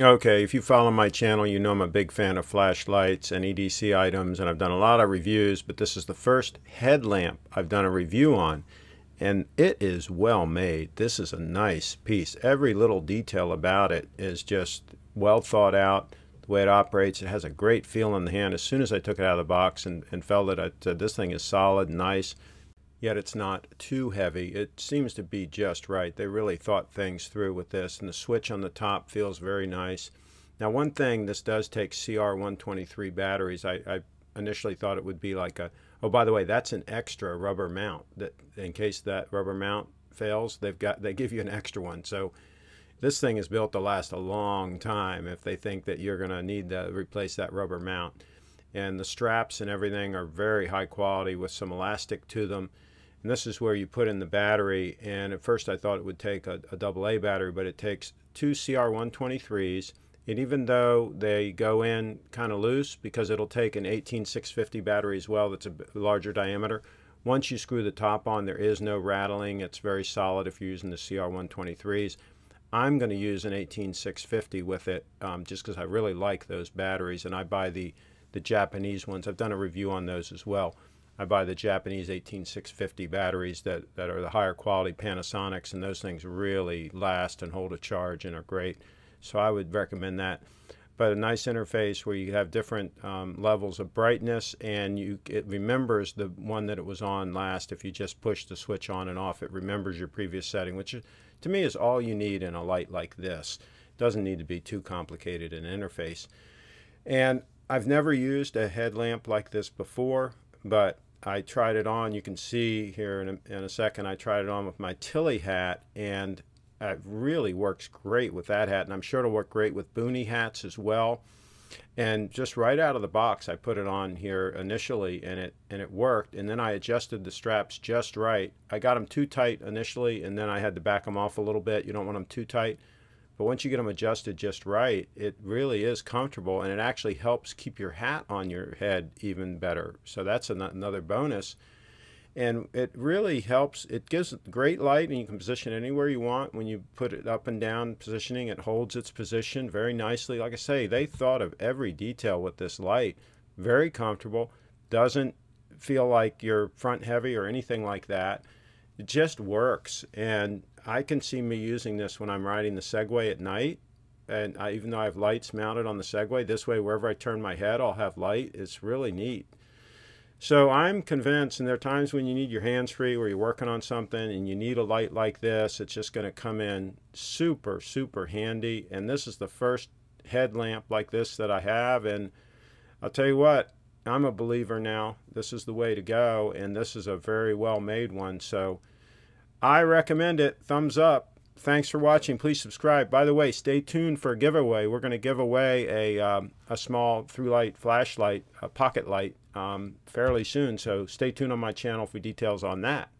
Okay, if you follow my channel, you know I'm a big fan of flashlights and EDC items, and I've done a lot of reviews, but this is the first headlamp I've done a review on, and it is well made. This is a nice piece. Every little detail about it is just well thought out, the way it operates. It has a great feel in the hand. As soon as I took it out of the box and, and felt it, I said, this thing is solid, nice, yet it's not too heavy. It seems to be just right. They really thought things through with this, and the switch on the top feels very nice. Now, one thing, this does take CR123 batteries. I, I initially thought it would be like a, oh, by the way, that's an extra rubber mount. That In case that rubber mount fails, they've got they give you an extra one. So this thing is built to last a long time if they think that you're going to need to replace that rubber mount. And the straps and everything are very high quality with some elastic to them. And this is where you put in the battery. And at first I thought it would take a, a AA battery, but it takes two CR123s. And even though they go in kind of loose, because it'll take an 18650 battery as well that's a larger diameter, once you screw the top on, there is no rattling. It's very solid if you're using the CR123s. I'm going to use an 18650 with it um, just because I really like those batteries, and I buy the, the Japanese ones. I've done a review on those as well. I buy the Japanese 18650 batteries that, that are the higher quality Panasonics, and those things really last and hold a charge and are great. So I would recommend that. But a nice interface where you have different um, levels of brightness, and you it remembers the one that it was on last. If you just push the switch on and off, it remembers your previous setting, which to me is all you need in a light like this. It doesn't need to be too complicated an interface. And I've never used a headlamp like this before, but I tried it on. You can see here in a, in a second, I tried it on with my Tilly hat, and it really works great with that hat. And I'm sure it'll work great with Booney hats as well. And just right out of the box, I put it on here initially, and it and it worked. And then I adjusted the straps just right. I got them too tight initially, and then I had to back them off a little bit. You don't want them too tight. But once you get them adjusted just right, it really is comfortable and it actually helps keep your hat on your head even better. So that's an another bonus. And it really helps. It gives great light and you can position anywhere you want. When you put it up and down positioning, it holds its position very nicely. Like I say, they thought of every detail with this light. Very comfortable. Doesn't feel like you're front heavy or anything like that it just works. And I can see me using this when I'm riding the Segway at night. And I, even though I have lights mounted on the Segway, this way, wherever I turn my head, I'll have light. It's really neat. So I'm convinced, and there are times when you need your hands free where you're working on something and you need a light like this, it's just going to come in super, super handy. And this is the first headlamp like this that I have. And I'll tell you what, I'm a believer now. This is the way to go, and this is a very well made one. So I recommend it. Thumbs up. Thanks for watching. Please subscribe. By the way, stay tuned for a giveaway. We're going to give away a, um, a small through light flashlight, a pocket light, um, fairly soon. So stay tuned on my channel for details on that.